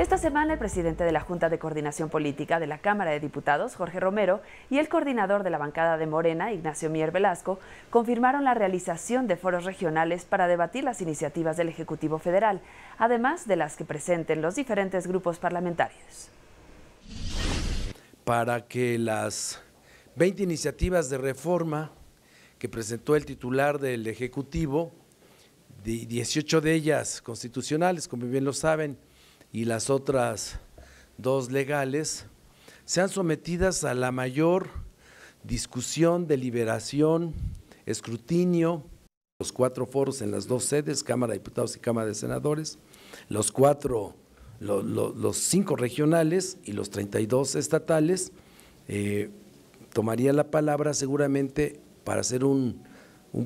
Esta semana el presidente de la Junta de Coordinación Política de la Cámara de Diputados, Jorge Romero, y el coordinador de la bancada de Morena, Ignacio Mier Velasco, confirmaron la realización de foros regionales para debatir las iniciativas del Ejecutivo Federal, además de las que presenten los diferentes grupos parlamentarios. Para que las 20 iniciativas de reforma que presentó el titular del Ejecutivo, 18 de ellas constitucionales, como bien lo saben, y las otras dos legales sean sometidas a la mayor discusión, deliberación, escrutinio, los cuatro foros en las dos sedes, Cámara de Diputados y Cámara de Senadores, los cuatro, los cinco regionales y los 32 estatales, eh, tomaría la palabra seguramente para hacer un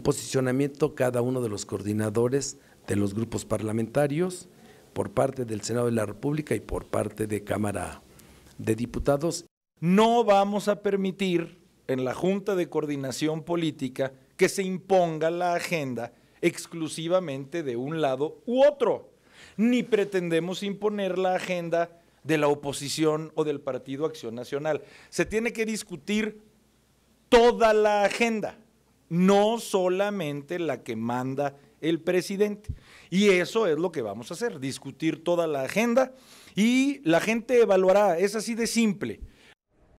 posicionamiento cada uno de los coordinadores de los grupos parlamentarios por parte del Senado de la República y por parte de Cámara de Diputados. No vamos a permitir en la Junta de Coordinación Política que se imponga la agenda exclusivamente de un lado u otro, ni pretendemos imponer la agenda de la oposición o del Partido Acción Nacional. Se tiene que discutir toda la agenda no solamente la que manda el presidente. Y eso es lo que vamos a hacer, discutir toda la agenda y la gente evaluará, es así de simple.